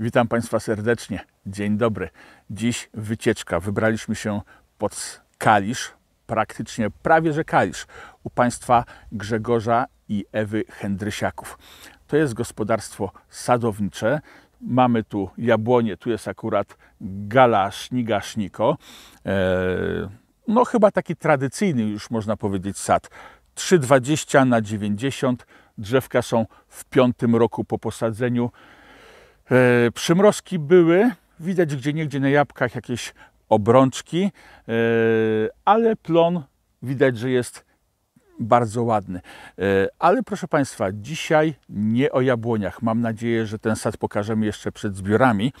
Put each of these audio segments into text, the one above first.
Witam Państwa serdecznie. Dzień dobry. Dziś wycieczka. Wybraliśmy się pod Kalisz, praktycznie prawie że Kalisz, u Państwa Grzegorza i Ewy Hendrysiaków. To jest gospodarstwo sadownicze. Mamy tu jabłonie, tu jest akurat gala śniga e, no chyba taki tradycyjny już można powiedzieć sad. 3,20 na 90. Drzewka są w piątym roku po posadzeniu. E, przymrozki były, widać gdzie niegdzie na jabłkach jakieś obrączki, e, ale plon widać, że jest bardzo ładny. E, ale proszę Państwa, dzisiaj nie o jabłoniach. Mam nadzieję, że ten sad pokażemy jeszcze przed zbiorami.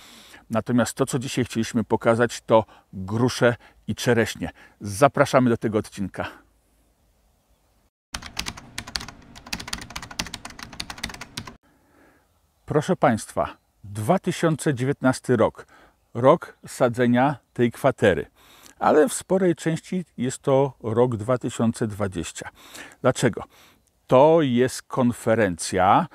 Natomiast to, co dzisiaj chcieliśmy pokazać, to grusze i czereśnie. Zapraszamy do tego odcinka. Proszę Państwa, 2019 rok, rok sadzenia tej kwatery, ale w sporej części jest to rok 2020. Dlaczego? To jest konferencja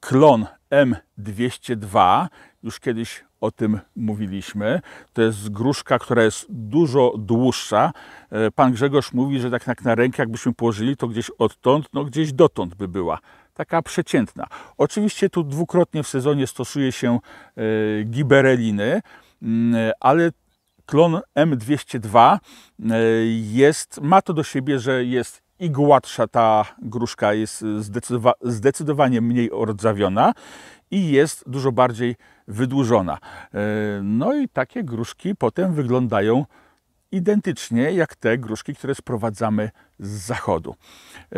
Klon M202, już kiedyś o tym mówiliśmy. To jest gruszka, która jest dużo dłuższa. E, pan Grzegorz mówi, że tak na rękę, jakbyśmy położyli, to gdzieś odtąd, no gdzieś dotąd by była taka przeciętna. Oczywiście tu dwukrotnie w sezonie stosuje się e, gibereliny, mm, ale klon M202 e, jest, ma to do siebie, że jest i gładsza ta gruszka, jest zdecydowa zdecydowanie mniej ordzawiona i jest dużo bardziej wydłużona. E, no i takie gruszki potem wyglądają identycznie jak te gruszki, które sprowadzamy z zachodu. E,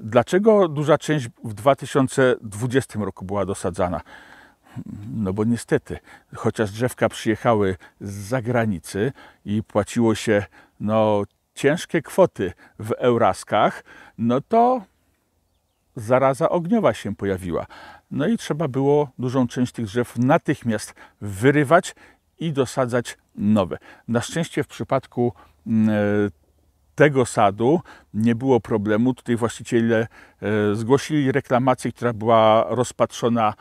dlaczego duża część w 2020 roku była dosadzana? No bo niestety, chociaż drzewka przyjechały z zagranicy i płaciło się no, ciężkie kwoty w euraskach, no to zaraza ogniowa się pojawiła. No i trzeba było dużą część tych drzew natychmiast wyrywać i dosadzać nowe. Na szczęście w przypadku mm, e, tego sadu nie było problemu. Tutaj właściciele e, zgłosili reklamację, która była rozpatrzona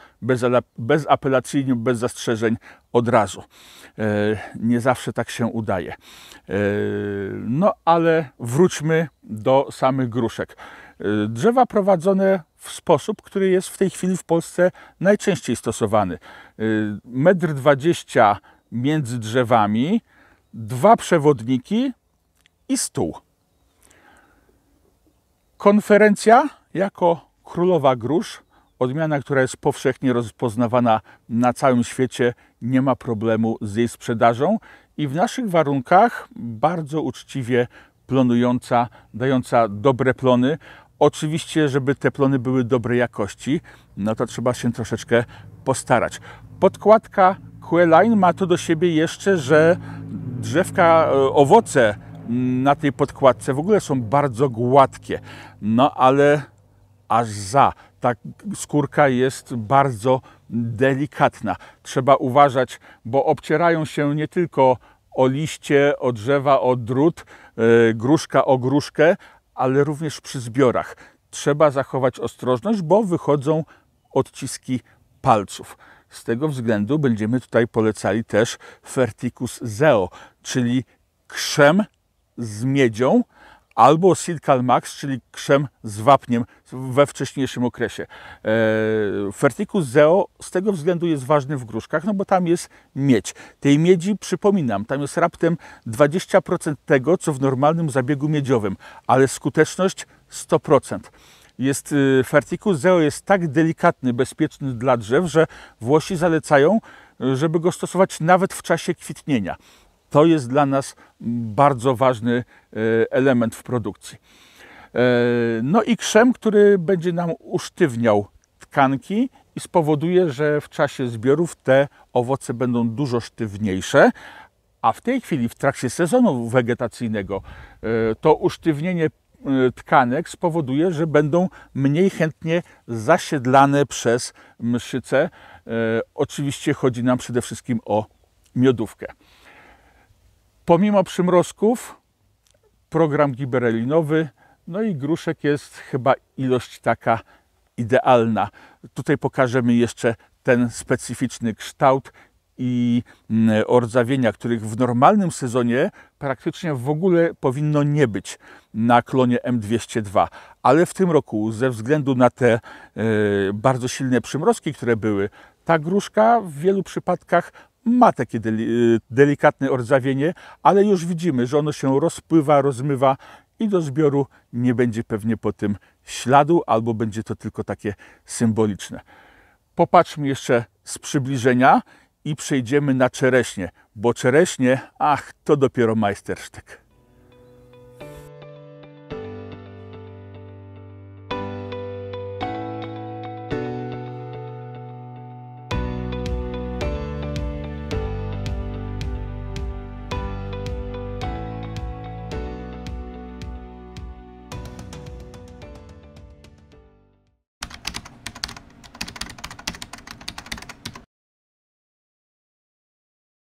bezapelacyjnie, bez zastrzeżeń od razu. E, nie zawsze tak się udaje. No ale wróćmy do samych gruszek. Drzewa prowadzone w sposób, który jest w tej chwili w Polsce najczęściej stosowany. Metr dwadzieścia m między drzewami, dwa przewodniki i stół. Konferencja jako królowa grusz, odmiana, która jest powszechnie rozpoznawana na całym świecie, nie ma problemu z jej sprzedażą i w naszych warunkach bardzo uczciwie plonująca, dająca dobre plony. Oczywiście, żeby te plony były dobrej jakości, no to trzeba się troszeczkę postarać. Podkładka Hueline ma to do siebie jeszcze, że drzewka, e, owoce na tej podkładce w ogóle są bardzo gładkie. No ale aż za. Ta skórka jest bardzo delikatna. Trzeba uważać, bo obcierają się nie tylko o liście, o drzewa, o drut, e, gruszka o gruszkę, ale również przy zbiorach. Trzeba zachować ostrożność, bo wychodzą odciski palców. Z tego względu będziemy tutaj polecali też Ferticus Zeo, czyli krzem z miedzią, albo Silkal Max, czyli krzem z wapniem we wcześniejszym okresie. E, Ferticus Zeo z tego względu jest ważny w gruszkach, no bo tam jest miedź. Tej miedzi, przypominam, tam jest raptem 20% tego, co w normalnym zabiegu miedziowym, ale skuteczność 100% jest y, Ferticus zeo jest tak delikatny, bezpieczny dla drzew, że Włosi zalecają, y, żeby go stosować nawet w czasie kwitnienia. To jest dla nas bardzo ważny y, element w produkcji. E, no i krzem, który będzie nam usztywniał tkanki i spowoduje, że w czasie zbiorów te owoce będą dużo sztywniejsze, a w tej chwili, w trakcie sezonu wegetacyjnego, e, to usztywnienie Y, tkanek spowoduje, że będą mniej chętnie zasiedlane przez mszyce. Y, oczywiście chodzi nam przede wszystkim o miodówkę. Pomimo przymrozków, program giberelinowy, no i gruszek jest chyba ilość taka idealna. Tutaj pokażemy jeszcze ten specyficzny kształt, i mm, ordzawienia, których w normalnym sezonie praktycznie w ogóle powinno nie być na klonie M202. Ale w tym roku, ze względu na te e, bardzo silne przymrozki, które były, ta gruszka w wielu przypadkach ma takie e, delikatne ordzawienie, ale już widzimy, że ono się rozpływa, rozmywa i do zbioru nie będzie pewnie po tym śladu, albo będzie to tylko takie symboliczne. Popatrzmy jeszcze z przybliżenia i przejdziemy na czereśnie, bo czereśnie, ach, to dopiero majstersztyk.